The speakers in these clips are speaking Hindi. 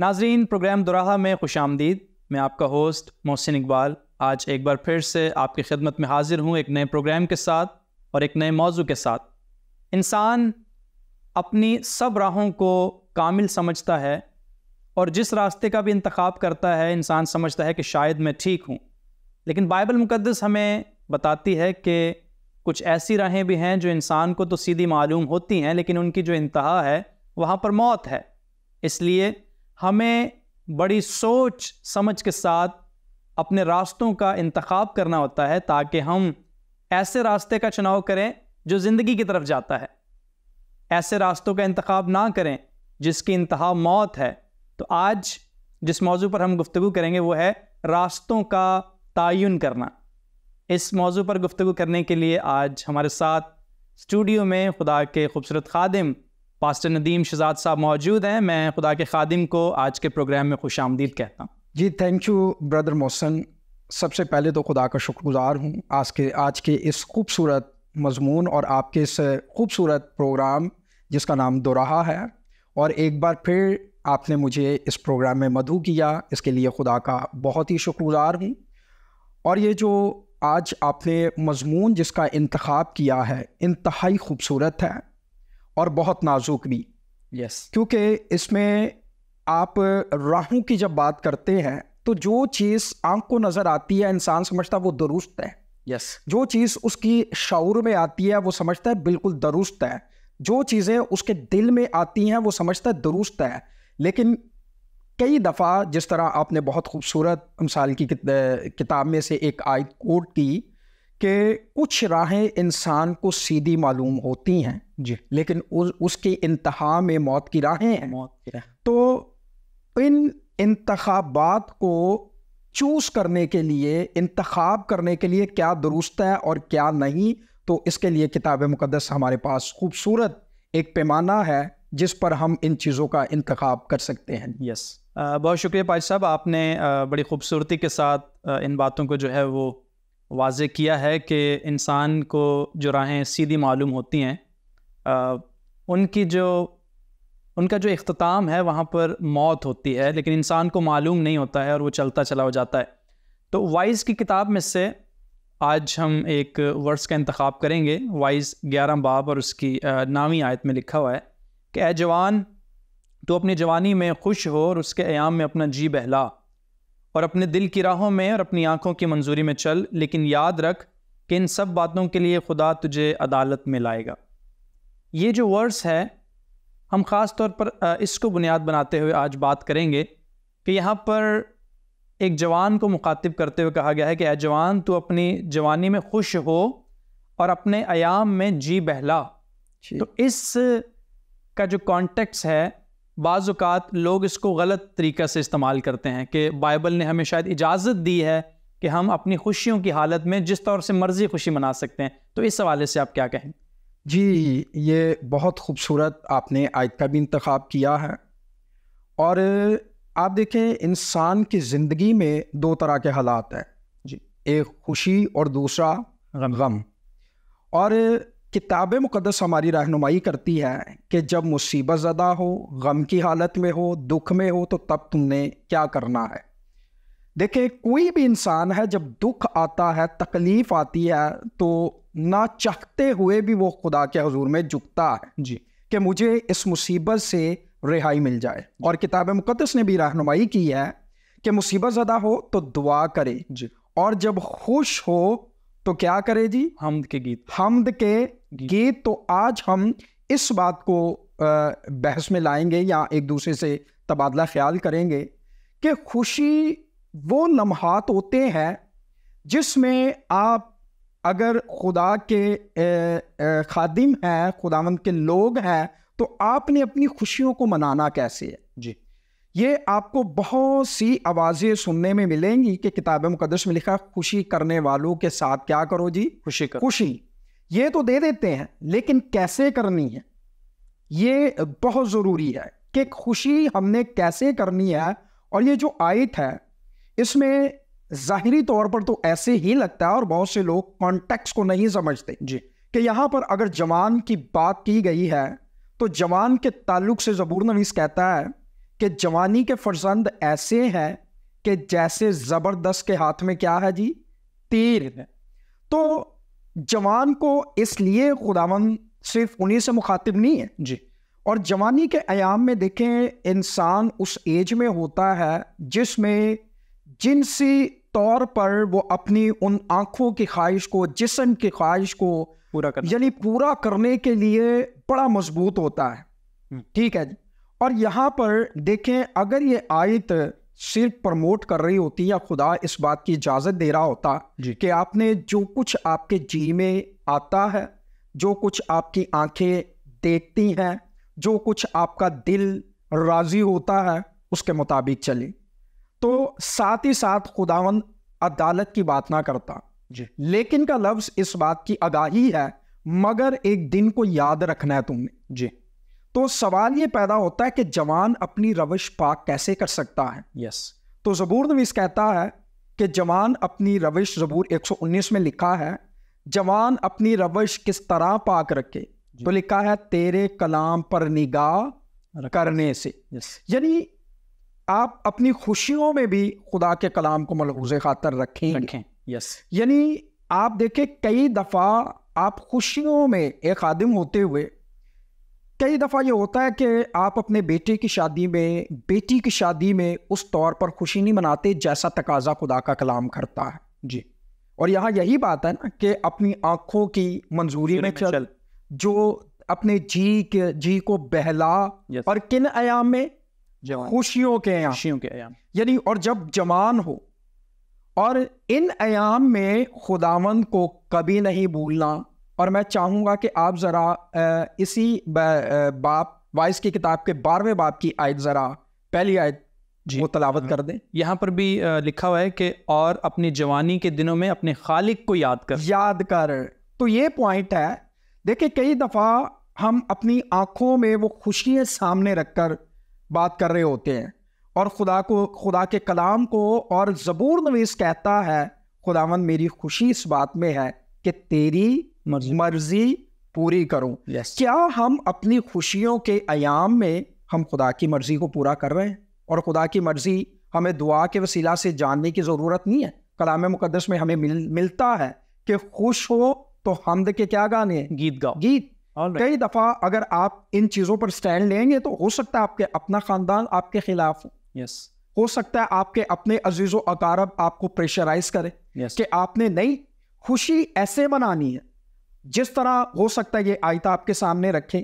नाजरीन प्रोग्राम दुराहा में खुश आमदीद मैं आपका होस्ट मोहसिन इकबाल आज एक बार फिर से आपकी खिदमत में हाजिर हूँ एक नए प्रोग्राम के साथ और एक नए मौजू के साथ इंसान अपनी सब राहों को कामिल समझता है और जिस रास्ते का भी इंतखब करता है इंसान समझता है कि शायद मैं ठीक हूँ लेकिन बाइबल मुकदस हमें बताती है कि कुछ ऐसी राहें भी हैं जो इंसान को तो सीधी मालूम होती हैं लेकिन उनकी जो इंतहा है वहाँ पर मौत है इसलिए हमें बड़ी सोच समझ के साथ अपने रास्तों का इंतखब करना होता है ताकि हम ऐसे रास्ते का चुनाव करें जो ज़िंदगी की तरफ जाता है ऐसे रास्तों का इंतखब ना करें जिसकी इंतहा मौत है तो आज जिस मौजू पर हम गुफ्तु करेंगे वो है रास्तों का तयन करना इस मौजू पर गुफ्तु करने के लिए आज हमारे साथ स्टूडियो में खुदा के खूबसूरत खादिम पास्टर नदीम शहजाद साहब मौजूद हैं मैं खुदा के खादिम को आज के प्रोग्राम में खुश आमदीद कहता हूँ जी थैंक यू ब्रदर मोहसन सबसे पहले तो खुदा का शुक्रगुजार हूँ आज के आज के इस खूबसूरत मजमून और आपके इस खूबसूरत प्रोग्राम जिसका नाम दोराहा है और एक बार फिर आपने मुझे इस प्रोग्राम में मधु किया इसके लिए खुदा का बहुत ही शुक्रगुजार हूँ और ये जो आज आपने मजमून जिसका इंतखब किया है इंतहाई खूबसूरत है और बहुत नाजुक भी यस yes. क्योंकि इसमें आप राहों की जब बात करते हैं तो जो चीज़ आंख को नज़र आती है इंसान समझता है वो दुरुस्त है यस yes. जो चीज़ उसकी शौर में आती है वो समझता है बिल्कुल दुरुस्त है जो चीज़ें उसके दिल में आती हैं वो समझता है दुरुस्त है लेकिन कई दफ़ा जिस तरह आपने बहुत खूबसूरत मिसाल की किताब में से एक आयत कोट की कि कुछ राहें इंसान को सीधी मालूम होती हैं जी लेकिन उस उसके इंतहा में मौत की राहें हैं मौत की राह तो इन इंतबात को चूज करने के लिए इंतखब करने के लिए क्या दुरुस्त है और क्या नहीं तो इसके लिए किताब मुकदस हमारे पास खूबसूरत एक पैमाना है जिस पर हम इन चीज़ों का इंतखब कर सकते हैं यस बहुत शुक्रिया पाज साहब आपने बड़ी खूबसूरती के साथ इन बातों को जो है वो वाज किया है कि इंसान को जो राहें सीधी मालूम होती हैं उनकी जो उनका जो अख्ताम है वहाँ पर मौत होती है लेकिन इंसान को मालूम नहीं होता है और वो चलता चला हो जाता है तो वाइज़ की किताब में से आज हम एक वर्ड्स का इंतखब करेंगे वाइज़ ग्यारह बाब और उसकी नामी आयत में लिखा हुआ है कि ए जवान तो अपनी जवानी में खुश हो और उसके आयाम में अपना जी बहला और अपने दिल की राहों में और अपनी आँखों की मंजूरी में चल लेकिन याद रख कि इन सब बातों के लिए खुदा तुझे अदालत में लाएगा ये जो वर्ड्स है हम ख़ास तौर पर इसको बुनियाद बनाते हुए आज बात करेंगे कि यहाँ पर एक जवान को मुखातिब करते हुए कहा गया है कि ए जवान तू अपनी जवानी में खुश हो और अपने आयाम में जी बहला तो इस का जो कॉन्टेक्ट है बाज़ात लोग इसको गलत तरीक़े से इस्तेमाल करते हैं कि बाइबल ने हमें शायद इजाज़त दी है कि हम अपनी खुशियों की हालत में जिस तौर से मर्ज़ी खुशी मना सकते हैं तो इस हवाले से आप क्या कहें जी ये बहुत खूबसूरत आपने आयत का भी इंतखब किया है और आप देखें इंसान की ज़िंदगी में दो तरह के हालात हैं जी एक खुशी और दूसरा गम गम और किताब मुकदस हमारी रहनुमाई करती है कि जब मुसीबत ज़दा हो गम की हालत में हो दुख में हो तो तब तुमने क्या करना है देखें कोई भी इंसान है जब दुख आता है तकलीफ़ आती है तो ना चाहते हुए भी वो खुदा के हजूर में झुकता है जी कि मुझे इस मुसीबत से रिहाई मिल जाए और किताब मुकदस ने भी रहनुमाई की है कि मुसीबत ज़दा हो तो दुआ करे जी और जब खुश हो तो क्या करें जी हमद के गीत हमद के गीत तो आज हम इस बात को बहस में लाएंगे या एक दूसरे से तबादला ख्याल करेंगे कि खुशी वो लम्हात होते हैं जिसमें आप अगर खुदा के खादिम हैं खुदावंद के लोग हैं तो आपने अपनी खुशियों को मनाना कैसे है जी ये आपको बहुत सी आवाज़ें सुनने में मिलेंगी कि किताब मुकदस में लिखा खुशी करने वालों के साथ क्या करो जी खुशी कर खुशी ये तो दे देते हैं लेकिन कैसे करनी है ये बहुत ज़रूरी है कि खुशी हमने कैसे करनी है और ये जो आयत है इसमें ज़ाहरी तौर पर तो ऐसे ही लगता है और बहुत से लोग कॉन्टेक्स को नहीं समझते जी कि यहाँ पर अगर जवान की बात की गई है तो जवान के ताल्लुक से जबूर नवीस कहता है कि जवानी के फर्जंद ऐसे हैं कि जैसे ज़बरदस्त के हाथ में क्या है जी तीर है तो जवान को इसलिए खुदावन सिर्फ उन्हीं से मुखातिब नहीं है जी और जवानी के आयाम में देखें इंसान उस एज में होता है जिसमें जिनसी तौर पर वो अपनी उन आंखों की ख्वाहिश को जिसम की ख्वाहिश को पूरा कर यानी पूरा करने के लिए बड़ा मजबूत होता है हम्म। ठीक है जी और यहाँ पर देखें अगर ये आयत सिर्फ प्रमोट कर रही होती या खुदा इस बात की इजाज़त दे रहा होता कि आपने जो कुछ आपके जी में आता है जो कुछ आपकी आंखें देखती हैं जो कुछ आपका दिल राज़ी होता है उसके मुताबिक चले तो साथ ही साथ खुदावन अदालत की बात ना करता जी लेकिन का लफ्ज़ इस बात की आगाही है मगर एक दिन को याद रखना है तुमने जी तो सवाल ये पैदा होता है कि जवान अपनी रविश पाक कैसे कर सकता है यस yes. तो जबूर नवीस कहता है कि जवान अपनी रविश जबूर 119 में लिखा है जवान अपनी रविश किस तरह पाक रखे तो लिखा है तेरे कलाम पर निगाह करने से yes. यानी आप अपनी खुशियों में भी खुदा के कलाम को मलहूज खातर रखें रखें यस यानी आप देखें कई दफ़ा आप खुशियों में एक आदिम होते हुए कई दफ़ा ये होता है कि आप अपने बेटे की शादी में बेटी की शादी में उस तौर पर खुशी नहीं मनाते जैसा तकाजा खुदा का कलाम करता है जी और यहाँ यही बात है ना कि अपनी आँखों की मंजूरी में चल जो अपने जी के जी को बहला और किन आयाम में खुशियों के आयाम खुशियों के आयाम यानी और जब जवान हो और इन आयाम में खुदावंद को कभी नहीं भूलना और मैं चाहूँगा कि आप ज़रा इसी बाप वाइस की किताब के बारहवें बाप की आयत ज़रा पहली आयत जी वो तलावत कर दें यहाँ पर भी लिखा हुआ है कि और अपनी जवानी के दिनों में अपने खालिक को याद कर याद कर तो ये पॉइंट है देखिए कई दफ़ा हम अपनी आँखों में वो खुशियाँ सामने रख कर बात कर रहे होते हैं और खुदा को खुदा के कलाम को और ज़बूर नवीस कहता है खुदावन मेरी खुशी इस बात में है कि तेरी मर्जी पूरी करूं yes. क्या हम अपनी खुशियों के आयाम में हम खुदा की मर्जी को पूरा कर रहे हैं और खुदा की मर्जी हमें दुआ के वसीला से जानने की ज़रूरत नहीं है कलाम मुकदस में हमें मिल, मिलता है कि खुश हो तो हमद के क्या गाने गीत गाओ गीत कई दफ़ा अगर आप इन चीज़ों पर स्टैंड लेंगे तो हो सकता है आपके अपना ख़ानदान आपके खिलाफ हो yes. हो सकता है आपके अपने अजीज़ अकारब आपको प्रेशराइज करे yes. कि आपने नहीं खुशी ऐसे मनानी है जिस तरह हो सकता है ये आयत आपके सामने रखें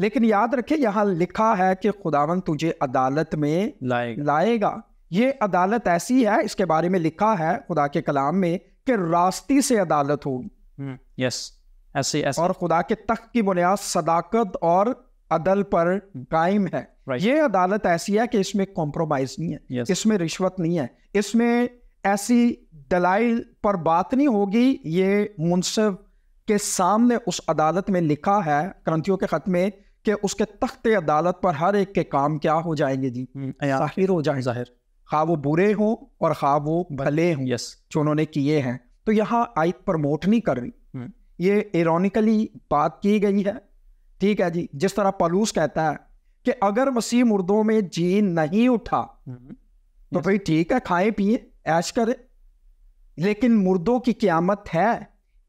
लेकिन याद रखें यहां लिखा है कि खुदावन तुझे अदालत में लाएगा लाएगा ये अदालत ऐसी है इसके बारे में लिखा है खुदा के कलाम में कि रास्ती से अदालत होगी यस हम्म, ऐसे ऐसे और खुदा के तख्त की बुनियाद सदाकत और अदल पर हम्म। कायम है right. ये अदालत ऐसी है कि इसमें कॉम्प्रोमाइज नहीं है yes. इसमें रिश्वत नहीं है इसमें ऐसी दलाइल पर बात नहीं होगी ये मुनसिफ के सामने उस अदालत में लिखा है क्रंथियों के खत में कि उसके तख्त अदालत पर हर एक के काम क्या हो जाएंगे जी हम्म, जाहिर हो जाए जाहिर खा वो बुरे हों और खा वो भले हों यस जो उन्होंने किए हैं तो यहाँ आयत प्रमोट नहीं कर रही हम्म। ये इरोनिकली बात की गई है ठीक है जी जिस तरह पलूस कहता है कि अगर मसीह मुर्दों में जी नहीं उठा हम्म। तो भाई ठीक है खाए पिए ऐश करे लेकिन मुर्दों की क्यामत है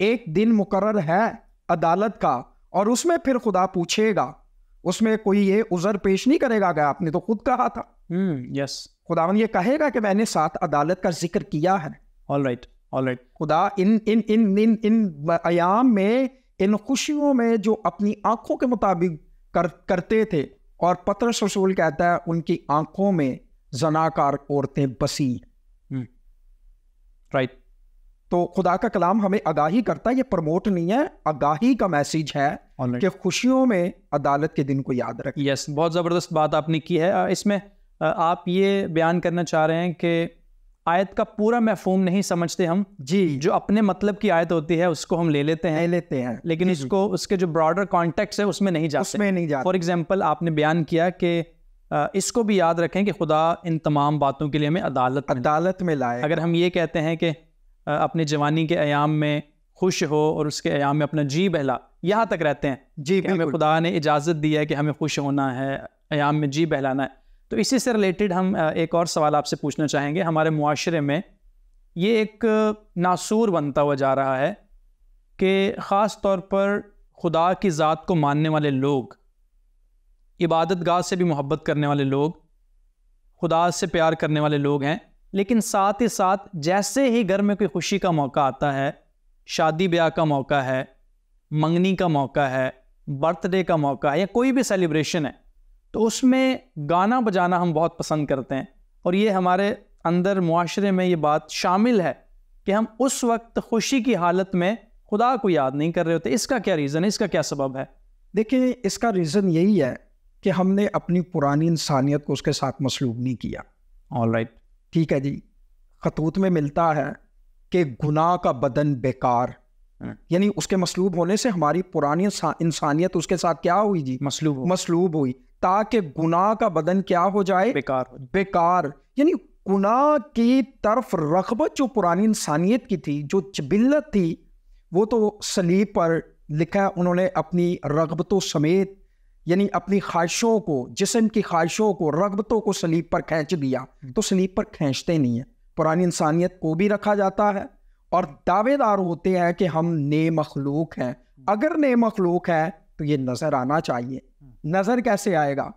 एक दिन मुकर है अदालत का और उसमें फिर खुदा पूछेगा उसमें कोई ये उजर पेश नहीं करेगा गया आपने तो खुद कहा था हम्म यस खुदावन ये कहेगा कि मैंने साथ अदालत का जिक्र किया है ऑल राइट ऑल राइट खुदा इन इन इन इन इन आयाम में इन खुशियों में जो अपनी आंखों के मुताबिक कर करते थे और पत्र रसूल कहता है उनकी आंखों में जनाकार औरतें बसी राइट hmm. तो खुदा का कलाम हमें आगाही करता है ये प्रमोट नहीं है आगाही का मैसेज है कि खुशियों में अदालत के दिन को याद रखें यस yes, बहुत ज़बरदस्त बात आपने की है इसमें आप ये बयान करना चाह रहे हैं कि आयत का पूरा महफूम नहीं समझते हम जी जो अपने मतलब की आयत होती है उसको हम ले लेते हैं ले लेते हैं लेकिन इसको उसके जो ब्रॉडर कॉन्टेक्ट है उसमें नहीं जाते उसमें नहीं जाते फॉर एग्जाम्पल आपने बयान किया कि इसको भी याद रखें कि खुदा इन तमाम बातों के लिए हमें अदालत अदालत में लाए अगर हम ये कहते हैं कि अपनी जवानी के अयाम में खुश हो और उसके अयाम में अपना जी बहला यहाँ तक रहते हैं जी हमें खुदा ने इजाज़त दी है कि हमें खुश होना है अयाम में जी बहलाना है तो इसी से रिलेटेड हम एक और सवाल आपसे पूछना चाहेंगे हमारे माशरे में ये एक नासूर बनता हुआ जा रहा है कि ख़ास तौर पर खुदा की ज़ात को मानने वाले लोग इबादत गाह से भी मोहब्बत करने वाले लोग खुदा से प्यार करने वाले लोग हैं लेकिन साथ ही साथ जैसे ही घर में कोई खुशी का मौका आता है शादी ब्याह का मौका है मंगनी का मौका है बर्थडे का मौका है या कोई भी सेलिब्रेशन है तो उसमें गाना बजाना हम बहुत पसंद करते हैं और ये हमारे अंदर माशरे में ये बात शामिल है कि हम उस वक्त खुशी की हालत में खुदा को याद नहीं कर रहे होते इसका क्या रीज़न है इसका क्या सबब है देखिए इसका रीज़न यही है कि हमने अपनी पुरानी इंसानियत को उसके साथ मसलूब नहीं किया ऑल राइट ठीक है जी खतूत में मिलता है कि गुनाह का बदन बेकार हाँ। यानी उसके मसलूब होने से हमारी पुरानी इंसानियत उसके साथ क्या हुई जी मसलूब मसलूब हुई ताकि गुनाह का बदन क्या हो जाए बेकार बेकार यानी गुनाह की तरफ रगबत जो पुरानी इंसानियत की थी जो जबिलत थी वो तो सलीब पर लिखा उन्होंने अपनी रगबतों समेत यानी अपनी ख्वाहिशों को जिसम की ख्वाहिशों को रगबतों को सलीब पर खींच दिया हम्म। तो सलीब पर खींचते नहीं है पुरानी इंसानियत को भी रखा जाता है और दावेदार होते हैं कि हम ने मखलूक हैं हम्म। अगर ने मखलूक है तो ये नज़र आना चाहिए हम्म। नज़र कैसे आएगा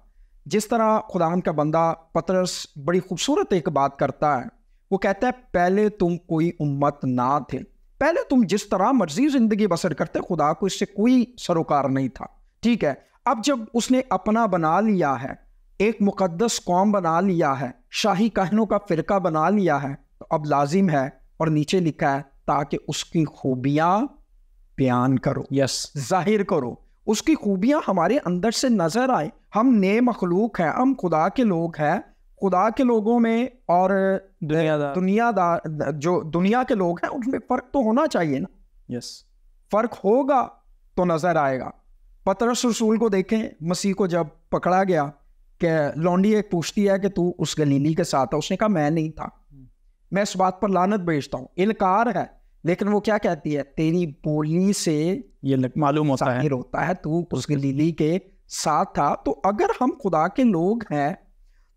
जिस तरह खुदाम का बंदा पतरस बड़ी खूबसूरत एक बात करता है वो कहता है पहले तुम कोई उम्मत ना थे पहले तुम जिस तरह मर्जी ज़िंदगी बसर करते खुदा को इससे कोई सरोकार नहीं था ठीक है अब जब उसने अपना बना लिया है एक मुकदस कौम बना लिया है शाही कहनों का फ़िरका बना लिया है तो अब लाजिम है और नीचे लिखा है ताकि उसकी खूबियाँ बयान करो यस जाहिर करो उसकी खूबियाँ हमारे अंदर से नज़र आए हम नए मखलूक हैं हम खुदा के लोग हैं खुदा के लोगों में और दुनियादार दुनिया जो दुनिया के लोग हैं उनमें फ़र्क तो होना चाहिए ना यस फ़र्क होगा तो नज़र आएगा पतरस रसूल को देखें मसीह को जब पकड़ा गया कि लौंडी एक पूछती है कि तू उस गलीली के साथ है उसने कहा मैं नहीं था मैं इस बात पर लानत भेजता हूँ इनकार है लेकिन वो क्या कहती है तेरी बोली से ये मालूम होता है होता है तू उस गलीली के साथ था तो अगर हम खुदा के लोग हैं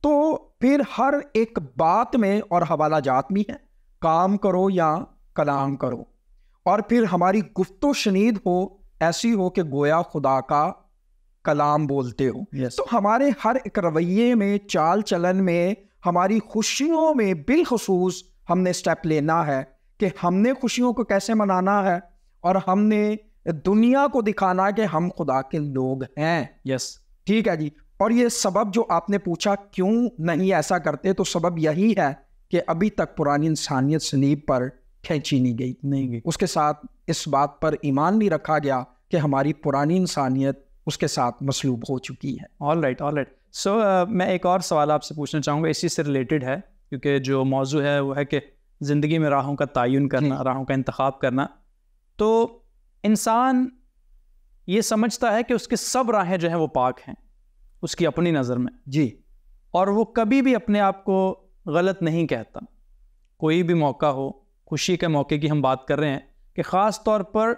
तो फिर हर एक बात में और हवाला जात भी है काम करो या कलाम करो और फिर हमारी गुफ्तो शनीद हो ऐसी हो कि गोया खुदा का कलाम बोलते हो yes. तो हमारे हर एक रवैये में चाल चलन में हमारी खुशियों में बिलखसूस हमने स्टेप लेना है कि हमने खुशियों को कैसे मनाना है और हमने दुनिया को दिखाना है कि हम खुदा के लोग हैं यस yes. ठीक है जी और ये सबब जो आपने पूछा क्यों नहीं ऐसा करते तो सबब यही है कि अभी तक पुरानी इंसानियत सलीब पर खींची नहीं गई नहीं गई उसके साथ इस बात पर ईमान भी रखा गया कि हमारी पुरानी इंसानियत उसके साथ मसलूब हो चुकी है all right all right so मैं एक और सवाल आपसे पूछना चाहूँगा इसी से रिलेटेड है क्योंकि जो मौजू है वो है कि ज़िंदगी में राहों का तयन करना राहों का इंतखब करना तो इंसान ये समझता है कि उसके सब राहें जो हैं वो पाक हैं उसकी अपनी नज़र में जी और वो कभी भी अपने आप को गलत नहीं कहता कोई भी मौका हो खुशी के मौके की हम बात कर रहे हैं कि ख़ास तौर पर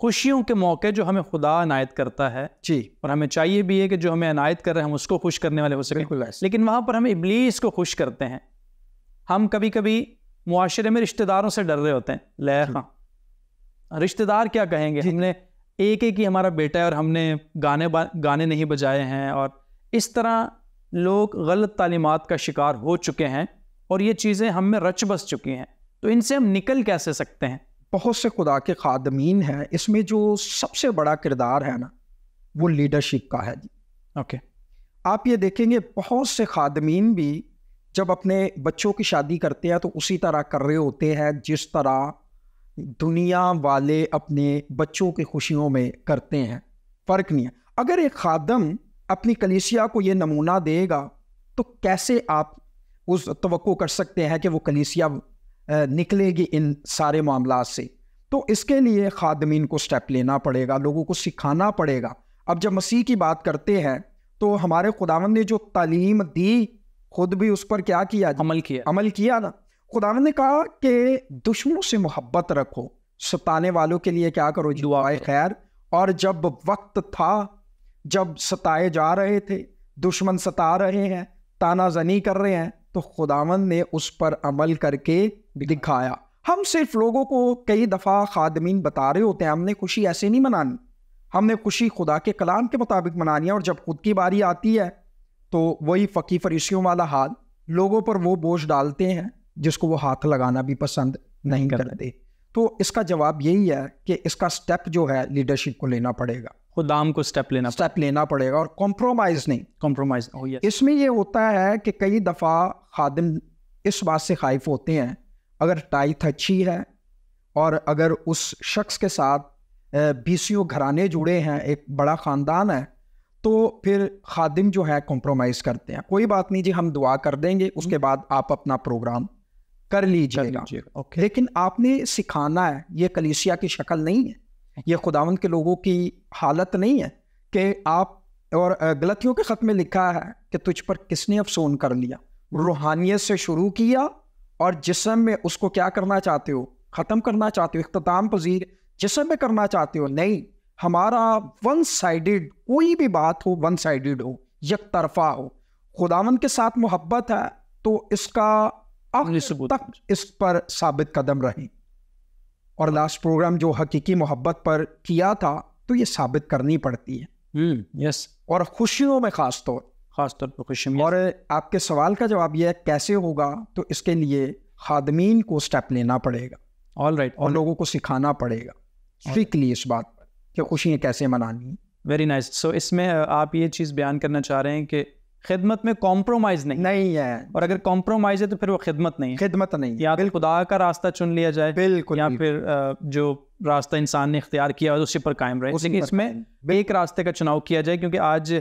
खुशियों के मौके जो हमें खुदा अनायत करता है जी और हमें चाहिए भी है कि जो हमें अनायत कर रहे हैं हम उसको खुश करने वाले हो सकें लेकिन वहाँ पर हम इबलीस को खुश करते हैं हम कभी कभी माशरे में रिश्तेदारों से डर रहे होते हैं लह हाँ रिश्तेदार क्या कहेंगे हमने एक एक ही हमारा बेटा है और हमने गाने गाने नहीं बजाए हैं और इस तरह लोग गलत तालीमत का शिकार हो चुके हैं और ये चीज़ें हम में रच बस चुकी हैं तो इनसे हम निकल कैसे सकते हैं बहुत से खुदा के खादमीन हैं इसमें जो सबसे बड़ा किरदार है ना वो लीडरशिप का है जी ओके okay. आप ये देखेंगे बहुत से खादमीन भी जब अपने बच्चों की शादी करते हैं तो उसी तरह कर रहे होते हैं जिस तरह दुनिया वाले अपने बच्चों की खुशियों में करते हैं फ़र्क नहीं है अगर एक खादम अपनी कलीसिया को ये नमूना देगा तो कैसे आप उस तो कर सकते हैं कि वो कलीसिया निकलेगी इन सारे मामला से तो इसके लिए खादमीन को स्टेप लेना पड़ेगा लोगों को सिखाना पड़ेगा अब जब मसीह की बात करते हैं तो हमारे खुदावन ने जो तालीम दी खुद भी उस पर क्या किया अमल किया अमल किया ना खुदावन ने कहा कि दुश्मनों से मोहब्बत रखो सताने वालों के लिए क्या करो जुआ खैर और जब वक्त था जब सताए जा रहे थे दुश्मन सता रहे हैं ताना जनी कर रहे हैं तो खुदावन ने उस पर अमल करके दिखाया हम सिर्फ लोगों को कई दफ़ा खादमीन बता रहे होते हैं हमने खुशी ऐसे नहीं मनानी हमने खुशी खुदा के कलाम के मुताबिक मनानी है और जब खुद की बारी आती है तो वही फ़की फरीसियों वाला हाल लोगों पर वो बोझ डालते हैं जिसको वो हाथ लगाना भी पसंद नहीं करते तो इसका जवाब यही है कि इसका स्टेप जो है लीडरशिप को लेना पड़ेगा खुदाम को स्टेप लेना स्टेप लेना पड़ेगा और कॉम्प्रोमाइज़ नहीं कॉम्प्रोमाइज़ oh इसमें ये होता है कि कई दफ़ा खादम इस बात से खाइफ होते हैं अगर टाइथ अच्छी है और अगर उस शख्स के साथ बीसियों घराने जुड़े हैं एक बड़ा ख़ानदान है तो फिर खादिम जो है कॉम्प्रोमाइज़ करते हैं कोई बात नहीं जी हम दुआ कर देंगे हम्म। उसके बाद आप अपना प्रोग्राम कर लीजिएगा ओके लेकिन आपने सिखाना है ये कलीसिया की शक्ल नहीं है ये खुदावंद के लोगों की हालत नहीं है कि आप और गलतियों के ख़त में लिखा है कि तुझ पर किसने अफसोन कर लिया रूहानियत से शुरू किया और जिसम में उसको क्या करना चाहते हो ख़त्म करना चाहते हो अख्ताम पजीर जिसम में करना चाहते हो नहीं हमारा वन साइडेड कोई भी बात हो वन साइडेड हो यक तरफा हो खुदावन के साथ मोहब्बत है तो इसका तक इस पर साबित कदम रहे और लास्ट प्रोग्राम जो हकीकी मोहब्बत पर किया था तो ये साबित करनी पड़ती है यस हम्म, और खुशियों में ख़ास तौर खासतौर पर खुशी और आपके सवाल का जवाब यह कैसे होगा तो इसके लिए खादमीन को स्टेप लेना पड़ेगा ऑल राइट और लोगों को सिखाना पड़ेगा स्ट्रिकली इस बात पर कि खुशियाँ कैसे मनानी वेरी नाइस सो इसमें आप ये चीज़ बयान करना चाह रहे हैं कि खिदमत में कॉम्प्रोमाइज़ नहीं नहीं है और अगर कॉम्प्रोमाइज़ है तो फिर वो खिदमत नहीं है खिदमत नहीं या तो बिल्कुल खुदा का रास्ता चुन लिया जाए बिल्कुल या फिर जो रास्ता इंसान ने इख्तियार किया उसी पर कायम रहे लेकिन इसमें एक रास्ते का चुनाव किया जाए क्योंकि आज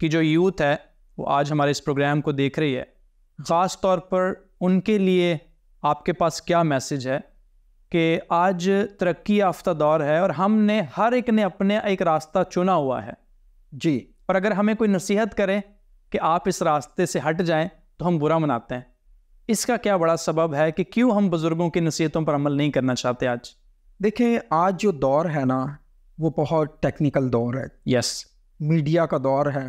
कि जो यूथ है वो आज हमारे इस प्रोग्राम को देख रही है ख़ास तौर पर उनके लिए आपके पास क्या मैसेज है कि आज तरक्की याफ्ता दौर है और हमने हर एक ने अपने एक रास्ता चुना हुआ है जी और अगर हमें कोई नसीहत करें कि आप इस रास्ते से हट जाएं तो हम बुरा मनाते हैं इसका क्या बड़ा सबब है कि क्यों हम बुज़ुर्गों की नसीहतों पर अमल नहीं करना चाहते आज देखिए आज जो दौर है ना वो बहुत टेक्निकल दौर है यस मीडिया का दौर है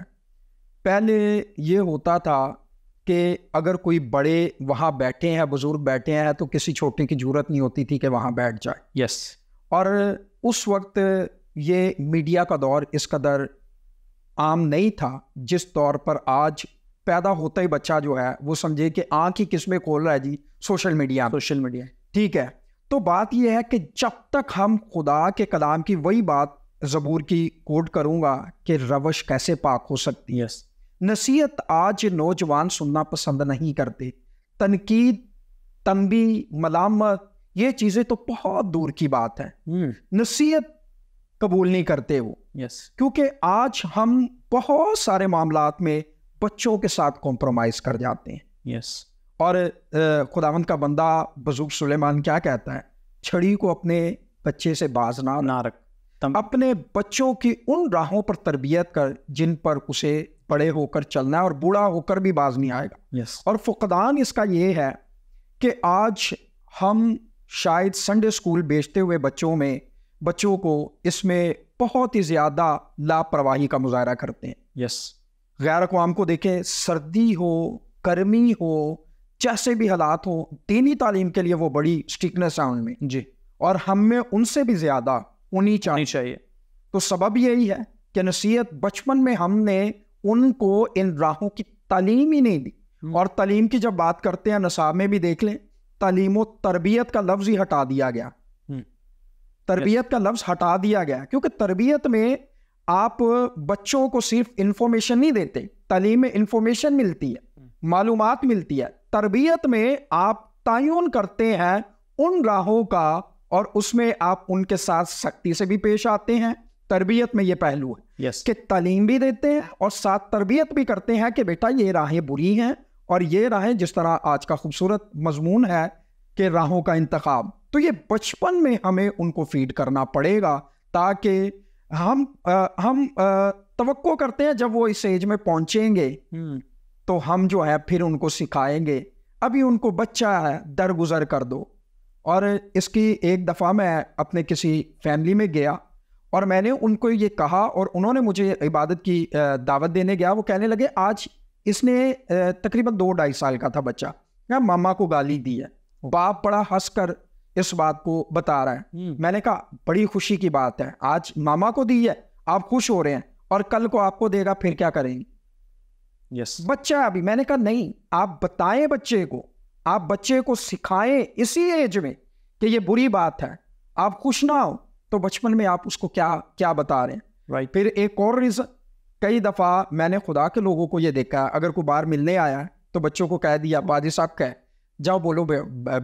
पहले ये होता था कि अगर कोई बड़े वहाँ बैठे हैं बुज़ुर्ग बैठे हैं तो किसी छोटे की जरूरत नहीं होती थी कि वहाँ बैठ जाए यस yes. और उस वक्त ये मीडिया का दौर इस कदर आम नहीं था जिस तौर पर आज पैदा होता ही बच्चा जो है वो समझे कि आँख ही किस में खोल रहा है जी सोशल मीडिया सोशल मीडिया ठीक है तो बात यह है कि जब तक हम खुदा के कलाम की वही बात जबूर की कोट करूँगा कि रवश कैसे पाक हो सकती है नसीहत आज नौजवान सुनना पसंद नहीं करते तनकीद तंबी मलामत ये चीज़ें तो बहुत दूर की बात है हम्म। नसीहत कबूल नहीं करते वो यस क्योंकि आज हम बहुत सारे मामला में बच्चों के साथ कॉम्प्रोमाइज़ कर जाते हैं यस और खुदावंत का बंदा बजुर्ग सुलेमान क्या कहता है छड़ी को अपने बच्चे से बाज ना ना रख अपने बच्चों की उन राहों पर तरबियत कर जिन पर उसे बड़े होकर चलना है और बूढ़ा होकर भी बाज नहीं आएगा yes. और फुकदान इसका ये है कि आज हम शायद संडे स्कूल बेचते हुए बच्चों में बच्चों को इसमें बहुत ही ज़्यादा लापरवाही का मुजाहरा करते हैं यस yes. गैर अकवाम को देखें सर्दी हो गर्मी हो जैसे भी हालात हो दीनी तालीम के लिए वो बड़ी स्टिकनेस है उनमें जी और हम में उनसे भी ज़्यादा होनी चाहिए चाहिए तो सबब यही है कि नसीहत बचपन में हमने उनको इन राहों की तलीम ही नहीं दी हम्म। और तलीम की जब बात करते हैं नसाब में भी देख लें व तरबियत का लफ्ज़ ही हटा दिया गया हम्म। तरबियत का लफ्ज़ हटा दिया गया क्योंकि तरबियत में आप बच्चों को सिर्फ इंफॉर्मेशन नहीं देते तालीम में इंफॉर्मेशन मिलती है हम्म। मालूम मिलती है तरबियत में आप तयन करते हैं उन राहों का और उसमें आप उनके साथ सख्ती से भी पेश आते हैं तरबियत में ये पहलू है yes. कि तालीम भी देते हैं और साथ तरबियत भी करते हैं कि बेटा ये राहें बुरी हैं और ये राहें जिस तरह आज का खूबसूरत मजमून है कि राहों का इंतखब तो ये बचपन में हमें उनको फीड करना पड़ेगा ताकि हम आ, हम तो करते हैं जब वो इस एज में पहुंचेंगे hmm. तो हम जो है फिर उनको सिखाएंगे अभी उनको बच्चा है दरगुजर कर दो और इसकी एक दफ़ा मैं अपने किसी फैमिली में गया और मैंने उनको ये कहा और उन्होंने मुझे इबादत की दावत देने गया वो कहने लगे आज इसने तकरीबन दो ढाई साल का था बच्चा या मामा को गाली दी है बाप बड़ा हंस कर इस बात को बता रहा है हम्म। मैंने कहा बड़ी खुशी की बात है आज मामा को दी है आप खुश हो रहे हैं और कल को आपको देगा फिर क्या करेंगे यस yes. बच्चा अभी मैंने कहा नहीं आप बताएं बच्चे को आप बच्चे को सिखाएं इसी एज में कि ये बुरी बात है आप खुश ना हो तो बचपन में आप उसको क्या क्या बता रहे हैं right. फिर एक और रीज़न कई दफ़ा मैंने खुदा के लोगों को ये देखा है अगर कोई बाहर मिलने आया तो बच्चों को कह दिया बाजी साहब कह जाओ बोलो बे,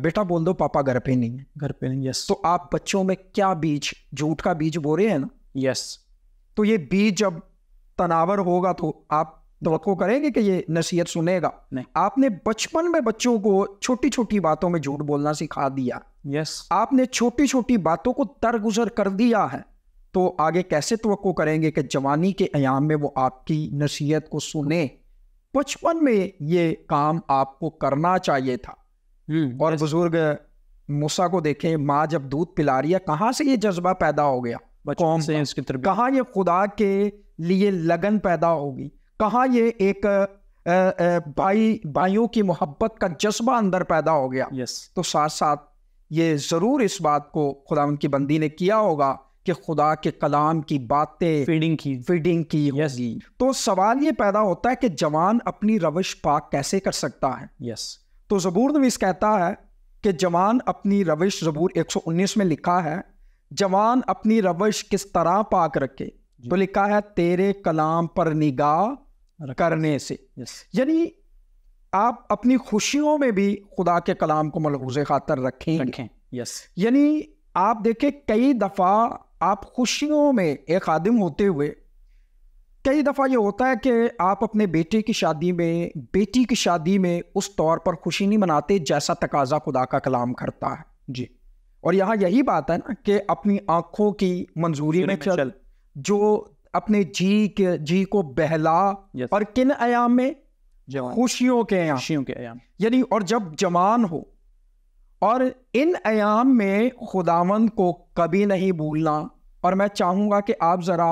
बेटा बोल दो पापा घर पे नहीं है घर पे नहीं यस तो आप बच्चों में क्या बीज झूठ का बीज बो रहे हैं ना यस तो ये बीज जब तनावर होगा तो आप तो करेंगे कि ये नसीहत सुनेगा नहीं आपने बचपन में बच्चों को छोटी छोटी बातों में झूठ बोलना सिखा दिया यस आपने छोटी छोटी बातों को दरगुजर कर दिया है तो आगे कैसे तो करेंगे कि जवानी के अयाम में वो आपकी नसीहत को सुने बचपन में ये काम आपको करना चाहिए था हम्म, और बुजुर्ग मूसा को देखें माँ जब दूध पिला रही है कहाँ से ये जज्बा पैदा हो गया कौन से कहाँ ये खुदा के लिए लगन पैदा होगी कहाँ ये एक भाई भाइयों की मोहब्बत का जज्बा अंदर पैदा हो गया yes. तो साथ साथ ये ज़रूर इस बात को खुदा उनकी बंदी ने किया होगा कि खुदा के कलाम की बातें फीडिंग की फीडिंग की yes. तो सवाल ये पैदा होता है कि जवान अपनी रविश पाक कैसे कर सकता है यस yes. तो जबूर नवीस कहता है कि जवान अपनी रविश जबूर 119 में लिखा है जवान अपनी रविश किस तरह पाक रखे तो लिखा है तेरे कलाम पर निगाह करने से यानी आप अपनी खुशियों में भी खुदा के कलाम को मलबूज खातर रखें रखें यस यानी आप देखें कई दफ़ा आप खुशियों में एक खादिम होते हुए कई दफ़ा ये होता है कि आप अपने बेटे की शादी में बेटी की शादी में उस तौर पर खुशी नहीं मनाते जैसा तकाजा खुदा का कलाम करता है जी और यहाँ यही बात है ना कि अपनी आँखों की मंजूरी में चल जो अपने जी के जी को बहला yes. और किन आयाम में खुशियों के आयाम खुशियों के आयाम यानी और जब जवान हो और इन आयाम में खुदावन को कभी नहीं भूलना और मैं चाहूंगा कि आप ज़रा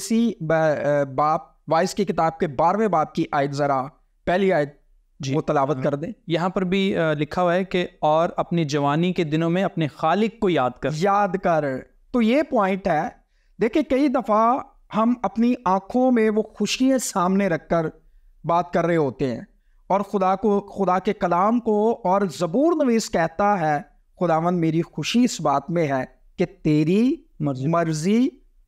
इसी बाप वाइस की किताब के बारहवें बाप की आयत ज़रा पहली आयत जी वो तलावत कर दें यहाँ पर भी लिखा हुआ है कि और अपनी जवानी के दिनों में अपने खालिक को याद कर याद कर तो ये पॉइंट है देखिए कई दफ़ा हम अपनी आँखों में वो खुशियाँ सामने रख कर बात कर रहे होते हैं और खुदा को खुदा के कलाम को और ज़बूर नवीस कहता है खुदावन मेरी खुशी इस बात में है कि तेरी मर्जी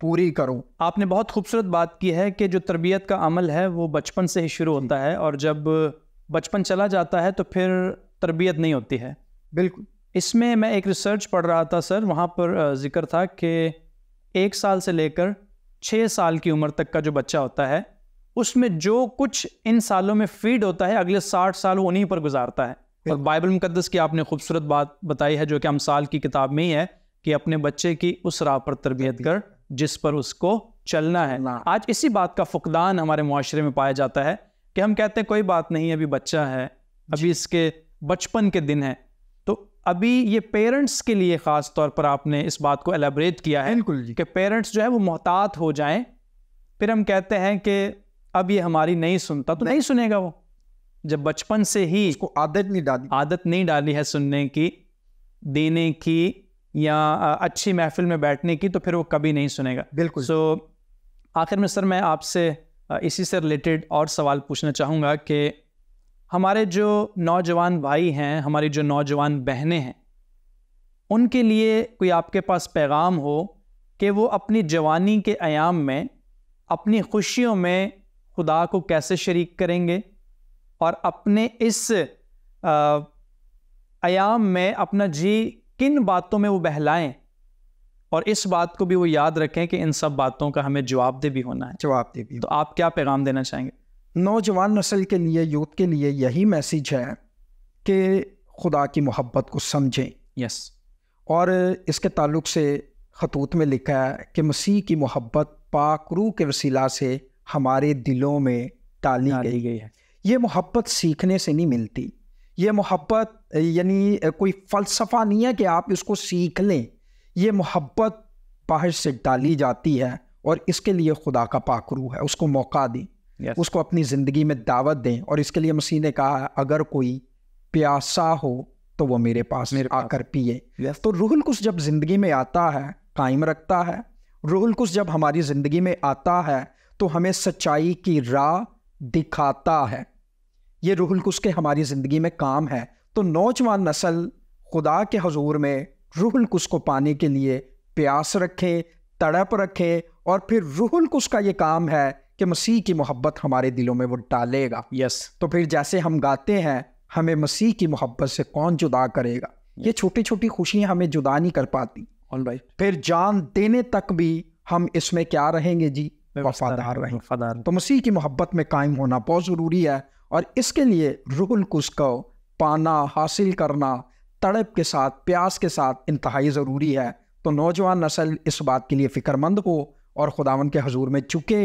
पूरी करूँ आपने बहुत खूबसूरत बात की है कि जो तरबियत का अमल है वो बचपन से ही शुरू होता है और जब बचपन चला जाता है तो फिर तरबियत नहीं होती है बिल्कुल इसमें मैं एक रिसर्च पढ़ रहा था सर वहाँ पर जिक्र था कि एक साल से लेकर छः साल की उम्र तक का जो बच्चा होता है उसमें जो कुछ इन सालों में फीड होता है अगले साठ साल वो उन्हीं पर गुजारता है और बाइबल मुकदस की आपने खूबसूरत बात बताई है जो कि हम साल की किताब में ही है कि अपने बच्चे की उस राह पर तरबियत कर जिस पर उसको चलना है आज इसी बात का फुकदान हमारे माशरे में पाया जाता है कि हम कहते हैं कोई बात नहीं अभी बच्चा है अभी इसके बचपन के दिन है अभी ये पेरेंट्स के लिए ख़ास तौर पर आपने इस बात को एलेबरेट किया है बिल्कुल जी कि पेरेंट्स जो है वो मोहतात हो जाएं फिर हम कहते हैं कि अब ये हमारी नहीं सुनता तो नहीं सुनेगा वो जब बचपन से ही उसको आदत नहीं डाली आदत नहीं डाली है सुनने की देने की या अच्छी महफिल में बैठने की तो फिर वो कभी नहीं सुनेगा बिल्कुल सो आखिर में सर मैं आपसे इसी से रिलेटेड और सवाल पूछना चाहूँगा कि हमारे जो नौजवान भाई हैं हमारी जो नौजवान बहनें हैं उनके लिए कोई आपके पास पैगाम हो कि वो अपनी जवानी के आयाम में अपनी खुशियों में खुदा को कैसे शरीक करेंगे और अपने इस आयाम में अपना जी किन बातों में वो बहलाएं और इस बात को भी वो याद रखें कि इन सब बातों का हमें दे भी होना है दे भी तो आप क्या पैगाम देना चाहेंगे नौजवान नस्ल के लिए यूथ के लिए यही मैसेज है कि खुदा की मोहब्बत को समझें यस और इसके ताल्लुक से खतूत में लिखा है कि मसीह की मोहब्बत पाकरू के वसीला से हमारे दिलों में डाली गई गई है ये मोहब्बत सीखने से नहीं मिलती ये मोहब्बत यानी कोई फ़लसफ़ा नहीं है कि आप इसको सीख लें ये मोहब्बत बाहर से डाली जाती है और इसके लिए खुदा का पाकरू है उसको मौका दें yes. उसको अपनी ज़िंदगी में दावत दें और इसके लिए मसीह ने कहा अगर कोई प्यासा हो तो वो मेरे पास मेरे आकर पिए yes. तो रूहल कुछ जब ज़िंदगी में आता है कायम रखता है रूहल कुछ जब हमारी ज़िंदगी में आता है तो हमें सच्चाई की राह दिखाता है ये रूहल कुछ के हमारी ज़िंदगी में काम है तो नौजवान नस्ल खुदा के हजूर में रूहल कुछ को पाने के लिए प्यास रखे तड़प रखे और फिर रूहल कुछ का ये काम है कि मसीह की मोहब्बत हमारे दिलों में वो डालेगा यस yes. तो फिर जैसे हम गाते हैं हमें मसीह की मोहब्बत से कौन जुदा करेगा yes. ये छोटी छोटी खुशियाँ हमें जुदा नहीं कर पाती right. फिर जान देने तक भी हम इसमें क्या रहेंगे जी वफादार रहेंगे वफादार तो मसीह की मोहब्बत में कायम होना बहुत ज़रूरी है और इसके लिए रुगुल कुछ को पाना हासिल करना तड़प के साथ प्यास के साथ इंतहाई ज़रूरी है तो नौजवान नस्ल इस बात के लिए फ़िक्रमंद हो और खुदावन के हजूर में चुके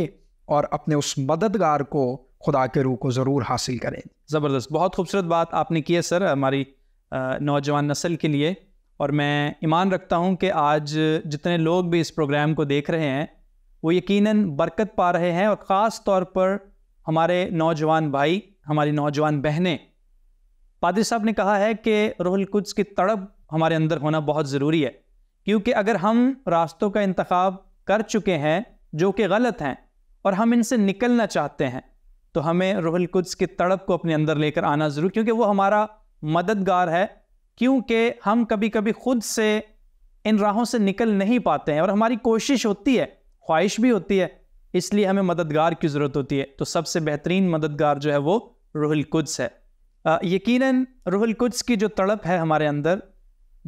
और अपने उस मददगार को खुदा के रूह को ज़रूर हासिल करें ज़बरदस्त बहुत खूबसूरत बात आपने की है सर हमारी नौजवान नस्ल के लिए और मैं ईमान रखता हूँ कि आज जितने लोग भी इस प्रोग्राम को देख रहे हैं वो यकीनन बरकत पा रहे हैं और ख़ास तौर पर हमारे नौजवान भाई हमारी नौजवान बहनें पादरी साहब ने कहा है कि रोहल कुछ की तड़प हमारे अंदर होना बहुत ज़रूरी है क्योंकि अगर हम रास्तों का इंतखब कर चुके हैं जो कि गलत हैं और हम इनसे निकलना चाहते हैं तो हमें रोहल कुद्स की तड़प को अपने अंदर लेकर आना ज़रूर क्योंकि वो हमारा मददगार है क्योंकि हम कभी कभी खुद से इन राहों से निकल नहीं पाते हैं और हमारी कोशिश होती है ख्वाहिश भी होती है इसलिए हमें मददगार की ज़रूरत होती है तो सबसे बेहतरीन मददगार जो है वो रोहल कुद्स है यकीन रोहल कुद्स की जो तड़प है हमारे अंदर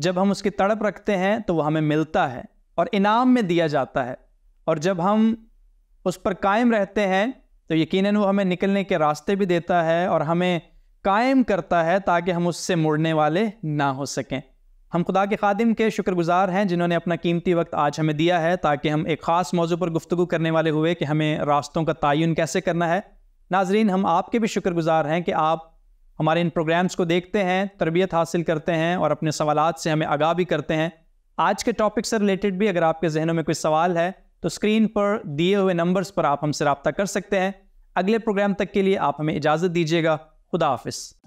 जब हम उसकी तड़प रखते हैं तो वह हमें मिलता है और इनाम में दिया जाता है और जब हम उस पर कायम रहते हैं तो यकीनन वो हमें निकलने के रास्ते भी देता है और हमें कायम करता है ताकि हम उससे मुड़ने वाले ना हो सकें हम खुदा के खादिम के शुक्रगुजार हैं जिन्होंने अपना कीमती वक्त आज हमें दिया है ताकि हम एक ख़ास मौजू पर गुफ्तु करने वाले हुए कि हमें रास्तों का तयन कैसे करना है नाजरीन हम आपके भी शुक्रगुजार हैं कि आप हमारे इन प्रोग्राम्स को देखते हैं तरबियत हासिल करते हैं और अपने सवाल से हमें आगाह भी करते हैं आज के टॉपिक से रिलेटेड भी अगर आपके जहनों में कोई सवाल है तो स्क्रीन पर दिए हुए नंबर्स पर आप हमसे रबता कर सकते हैं अगले प्रोग्राम तक के लिए आप हमें इजाज़त दीजिएगा खुदा हाफिज़